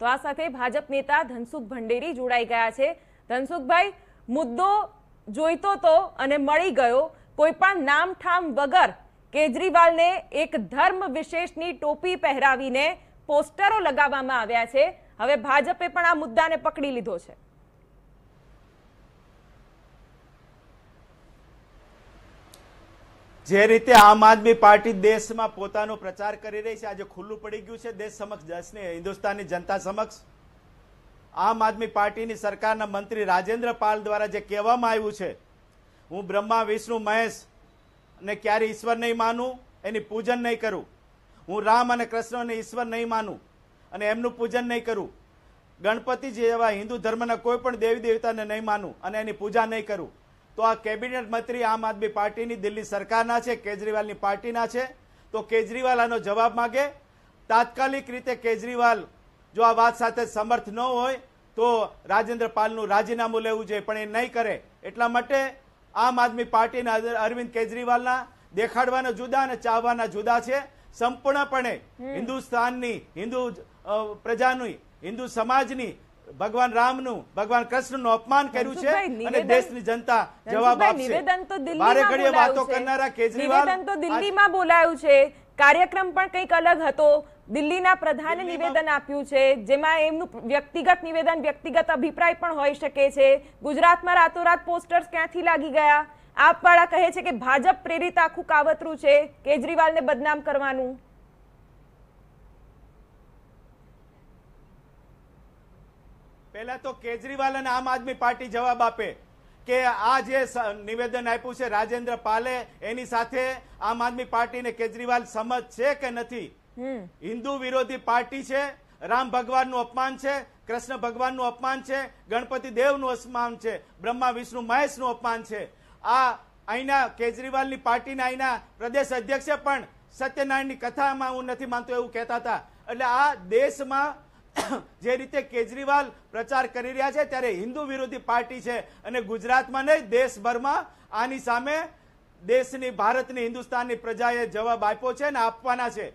તો આ સાથે ભાજપ નેતા ધનસુખ ભંડેરી જોડાઈ ગયા છે ધનસુખભાઈ મુદ્દો જોઈતો તો અને મળી ગયો કોઈપણ નામઠામ વગર કેજરીવાલને એક ધર્મ વિશેષની ટોપી પહેરાવીને પોસ્ટરો લગાવવામાં આવ્યા છે હવે ભાજપે પણ આ મુદ્દાને પકડી લીધો છે જે રીતે આમ આદમી પાર્ટી દેશમાં પોતાનો પ્રચાર કરી રહી છે આજે ખુલ્લું પડી ગયું છે દેશ સમક્ષ દેશને હિન્દુસ્તાનની જનતા સમક્ષ આમ આદમી પાર્ટીની સરકારના મંત્રી રાજેન્દ્ર પાલ દ્વારા જે કહેવામાં આવ્યું છે હું બ્રહ્મા વિષ્ણુ મહેશ ને ક્યારે ઈશ્વર નહીં માનું એની પૂજન નહીં કરું હું રામ અને કૃષ્ણને ઈશ્વર નહીં માનું અને એમનું પૂજન નહીં કરું ગણપતિ જેવા હિન્દુ ધર્મના કોઈ પણ દેવી દેવતાને નહીં માનું અને એની પૂજા નહીં કરું તો આ કેબિનેટ મંત્રી આમ આદમી પાર્ટીની દિલ્હી સરકારના છે કેજરીવાલની પાર્ટીના છે તો કેજરીવાલ આનો જવાબ માગે તાત્કાલિક રીતે કેજરીવાલ જો આ વાત સાથે સમર્થ ન હોય તો રાજેન્દ્રપાલનું રાજીનામું લેવું જોઈએ પણ એ નહીં કરે એટલા માટે આમ આદમી પાર્ટીના અરવિંદ કેજરીવાલના દેખાડવાના જુદા અને ચાહવાના જુદા છે સંપૂર્ણપણે હિન્દુસ્તાનની હિન્દુ પ્રજાની હિન્દુ સમાજની ભગવાન રામનું ભગવાન કૃષ્ણનું અપમાન કર્યું છે અને દેશની જનતા જવાબ નિવેદન દિલ્હીમાં બોલાયું છે કાર્યક્રમ પણ કંઈક અલગ હતો દિલ્હીના પ્રધાને નિવેદન આપ્યું છે જેમાં એમનું વ્યક્તિગત નિવેદન વ્યક્તિગત અભિપ્રાય પણ હોઈ શકે છે ગુજરાતમાં રાતોરાત પોસ્ટર્સ ક્યાંથી લાગી ગયા આપવાળા કહે છે કે ભાજપ પ્રેરિત આખું કાવતરું છે કેજરીવાલને બદનામ કરવાનું પહેલા તો કેજરીવાલ અને આમ આદમી પાર્ટી જવાબ આપે કે આ જે નિવેદન આપ્યું છે રાજેન્દ્ર પાલે એની સાથે આમ આદમી પાર્ટીને કેજરીવાલ સમજ છે કે નથી હિન્દુ વિરોધી પાર્ટી છે રામ ભગવાનનું અપમાન છે કૃષ્ણ ભગવાનનું અપમાન છે ગણપતિ દેવનું અપમાન છે બ્રહ્મા વિષ્ણુ મહેશનું અપમાન છે આ અહીંના કેજરીવાલની પાર્ટીના અહીંના પ્રદેશ અધ્યક્ષે પણ સત્યનારાયણની કથામાં હું નથી માનતો એવું કહેતા હતા એટલે આ દેશમાં જે રીતે કેજરીવાલ પ્રચાર કરી રહ્યા છે ત્યારે હિન્દુ વિરોધી પાર્ટી છે અને ગુજરાતમાં નહીં દેશભરમાં આની સામે દેશની ભારતની હિન્દુસ્તાનની પ્રજાએ જવાબ આપ્યો છે અને આપવાના છે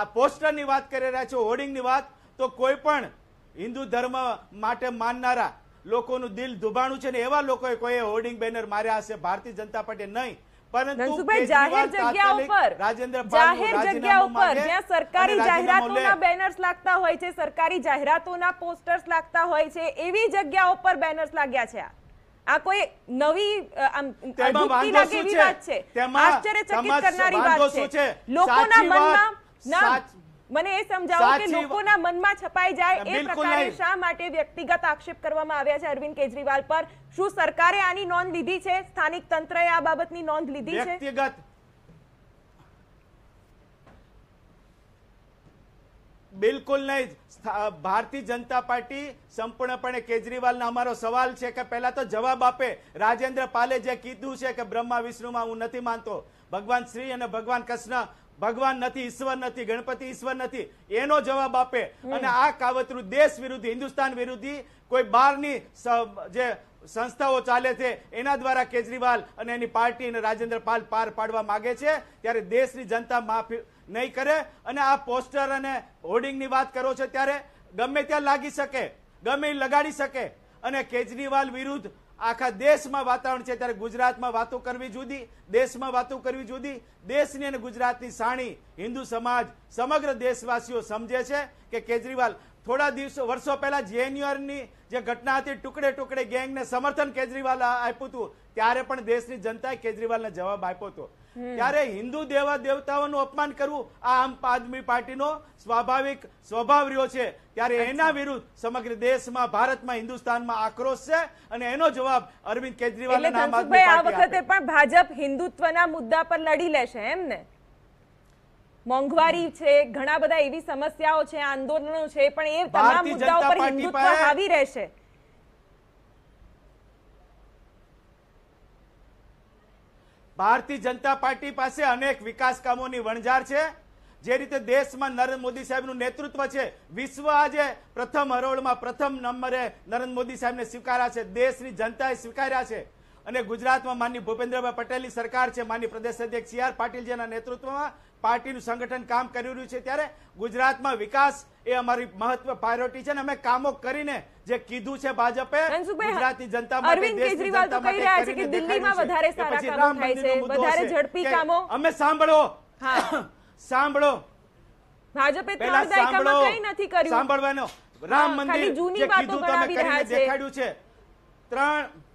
આ પોસ્ટરની વાત કરી રહ્યા છો હોર્ડિંગની વાત તો કોઈ પણ હિન્દુ ધર્મ માટે માનનારા લોકોનું દિલ દુભાણું છે ને એવા લોકોએ કોઈ હોર્ડિંગ બેનર માર્યા હશે ભારતીય જનતા પાર્ટી નહીં લાગતા હોય છે સરકારી જાહેરાતોના પોસ્ટર્સ લાગતા હોય છે એવી જગ્યા ઉપર બેનર્સ લાગ્યા છે આ કોઈ નવી છે આશ્ચર્યચકિત કરનારી વાત છે લોકોના મનમાં મને એ સમજાવો કે લોકોના મનમાં છપાઈ જાય એ પ્રકારે શા માટે વ્યક્તિગત આક્ષેપ કરવામાં આવ્યા છે અરવિંદ કેજરીવાલ પર શું સરકારે આની નોંધ લીધી છે સ્થાનિક તંત્રએ આ બાબતની નોંધ લીધી છે બિલકુલ નહીં ભારતીય જનતા પાર્ટી સંપૂર્ણપણે કેજરીવાલનો અમારો સવાલ છે કે પહેલા તો જવાબ આપે રાજેન્દ્ર પાલે જે કીધું છે કે બ્રહ્મા વિષ્ણુમાં હું નથી માનતો ભગવાન શ્રી અને ભગવાન કૃષ્ણ ભગવાન નથી ઈશ્વર નથી ગણપતિ ઈશ્વર નથી એનો જવાબ આપે અને આ કાવતરું દેશ વિરુદ્ધ હિન્દુસ્તાન વિરુદ્ધ કોઈ બહારની જે સંસ્થાઓ ચાલે છે એના દ્વારા કેજરીવાલ અને એની પાર્ટી અને રાજેન્દ્ર પાલ પાર પાડવા માંગે છે ત્યારે દેશની જનતા માફી નહીં કરે અને આ પોસ્ટર અને હોર્ડિંગની વાત કરો છો ત્યારે ગમે ત્યાં લાગી શકે ગમે લગાડી શકે અને કેજરીવાલ વિરુદ્ધ આખા દેશમાં વાતાવરણ છે ત્યારે ગુજરાતમાં વાતો કરવી જુદી દેશમાં વાતો કરવી જુદી દેશની અને ગુજરાતની સાણી હિન્દુ સમાજ સમગ્ર દેશવાસીઓ સમજે છે કે કેજરીવાલ થોડા દિવસો વર્ષો પહેલા જેએનયુઆરની જે ઘટના હતી ટુકડે ટુકડે ગેંગને સમર્થન કેજરીવાલ આપ્યું હતું ત્યારે પણ દેશની જનતાએ કેજરીવાલને જવાબ આપ્યો હતો ત્યારે હિન્દુ દેવા દેવતાઓનું અપમાન કરવું આ આમ આદમી પાર્ટીનો સ્વાભાવિક સ્વભાવ રહ્યો છે ત્યારે એના વિરુદ્ધ સમગ્ર દેશમાં ભારતમાં હિન્દુસ્તાનમાં આક્રોશ છે અને એનો જવાબ અરવિંદ કેજરીવાલ આ વખતે પણ ભાજપ હિન્દુત્વના મુદ્દા પર લડી લેશે એમ ને મોંઘવારી છે ઘણા બધા એવી સમસ્યાઓ છે આંદોલનો છે પણ એ તમામ મુદ્દાઓ પર હિન્દુત્વ હાવી રહેશે ભારતીય જનતા પાર્ટી પાસે અનેક વિકાસ કામોની વણઝાર છે જે રીતે દેશમાં નરેન્દ્ર મોદી સાહેબનું નેતૃત્વ છે વિશ્વ આજે પ્રથમ હરોળમાં પ્રથમ નંબરે નરેન્દ્ર મોદી સાહેબને સ્વીકાર્યા છે દેશની જનતાએ સ્વીકાર્યા છે અને ગુજરાતમાં માનની ભૂપેન્દ્રભાઈ પટેલની સરકાર છે માનની પ્રદેશ અધ્યક્ષ સી આર પાટીલજીના નેતૃત્વમાં પાર્ટીનું સંગઠન કામ કરી રહ્યું છે ત્યારે ગુજરાતમાં વિકાસ એ અમારી મહત્વ પ્રાયોરિટી છે અને અમે કામો કરીને જે કીધું છે ભાજપે ગુજરાતની જનતા અમે સાંભળો સાંભળો ભાજપે ત્રણ દાયકામાં નથી કર્યું સાંભળવાનો રામ મંદિર જે કીધું તમે દેખાડ્યું છે ત્રણ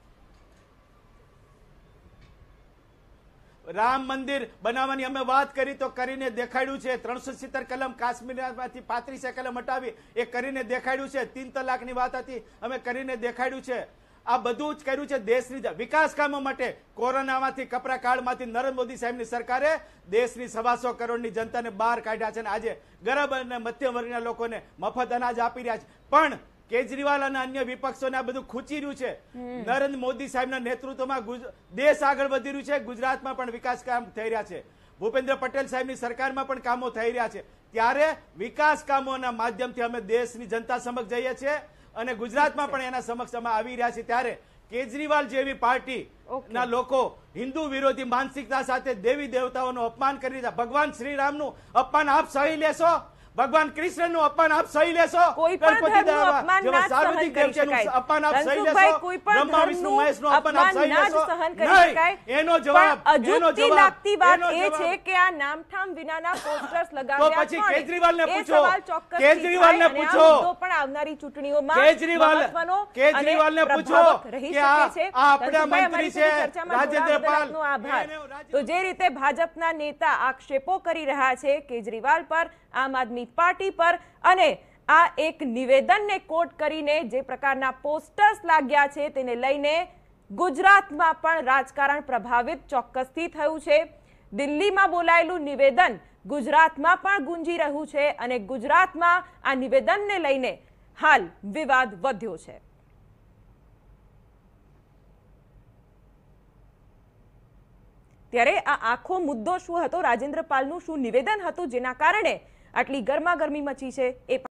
રામ મંદિર બનાવવાની અમે વાત કરી તો કરીને દેખાડ્યું છે ત્રણસો સિત્તેર કલમ કાશ્મીરમાંથી પાંત્રીસ કલમ હટાવી એ કરીને દેખાડ્યું છે તીન તલાકની વાત હતી અમે કરીને દેખાડ્યું છે આ બધું જ કર્યું છે દેશની વિકાસ કામો માટે કોરોનામાંથી કપરા કાળમાંથી નરેન્દ્ર મોદી સાહેબની સરકારે દેશની સવાસો કરોડની જનતાને બહાર કાઢ્યા છે અને આજે ગરીબ અને મધ્યમ વર્ગના લોકોને મફત અનાજ આપી રહ્યા છે પણ કેજરીવાલ અને અન્ય વિપક્ષોને આ બધું ખૂચી રહ્યું છે નરેન્દ્ર મોદી સાહેબના નેતૃત્વમાં દેશ આગળ વધી રહ્યું છે ગુજરાતમાં પણ વિકાસ કામ થઈ રહ્યા છે ભૂપેન્દ્ર પટેલ સાહેબની સરકારમાં પણ કામો થઈ રહ્યા છે ત્યારે વિકાસ કામોના માધ્યમથી અમે દેશની જનતા સમક્ષ જઈએ છીએ અને ગુજરાતમાં પણ એના સમક્ષ અમે આવી રહ્યા છીએ ત્યારે કેજરીવાલ જેવી પાર્ટી ના લોકો હિન્દુ વિરોધી માનસિકતા સાથે દેવી દેવતાઓનું અપમાન કરી રહ્યા ભગવાન શ્રી રામનું અપમાન આપ સહી લેશો ભગવાન કૃષ્ણનું અપમાન આપ સહી લેશો કોઈ પણ ધર્મનું અપમાન ના સહન કરી શકાય અપમાન આપ સહી લેશો કોઈ પણ બ્રહ્મા વિષ્ણુ મહેશનું અપમાન આપ સહી લેશો સહન કરી શકાય એનો જવાબ એનો જવાબ લાગતી વાત એ છે કે આ નામઠામ વિનાના પોસ્ટર્સ લગાવ્યા તો પછી કેજરીવાલને પૂછો કેજરીવાલને પૂછો તો પણ આવનારી ચૂંટણીઓમાં કેજરીવાલ કેજરીવાલને પૂછો કે આ આપણા મંત્રી છે રાજેન્દ્ર પાલ તો જે રીતે ભાજપના નેતા આક્ષેપો કરી રહ્યા છે કેજરીવાલ પર આમ આદમી પાર્ટી પર અને આ એક નિવેદનને કોટ કરીને જે પ્રકારના પોસ્ટર્સ લાગ્યા છે તેને લઈને ગુજરાતમાં પણ રાજકારણ પ્રભાવિત ચોક્કસથી થયું છે દિલ્હીમાં બોલાયેલું નિવેદન ગુજરાતમાં પણ ગુંજી રહ્યું છે અને ગુજરાતમાં આ નિવેદનને લઈને હાલ વિવાદ વધ્યો છે ત્યારે આ આખો મુદ્દો શું હતો રાજેન્દ્રપાલનું શું નિવેદન હતું જેના કારણે આટલી ગરમા ગરમી મચી છે એ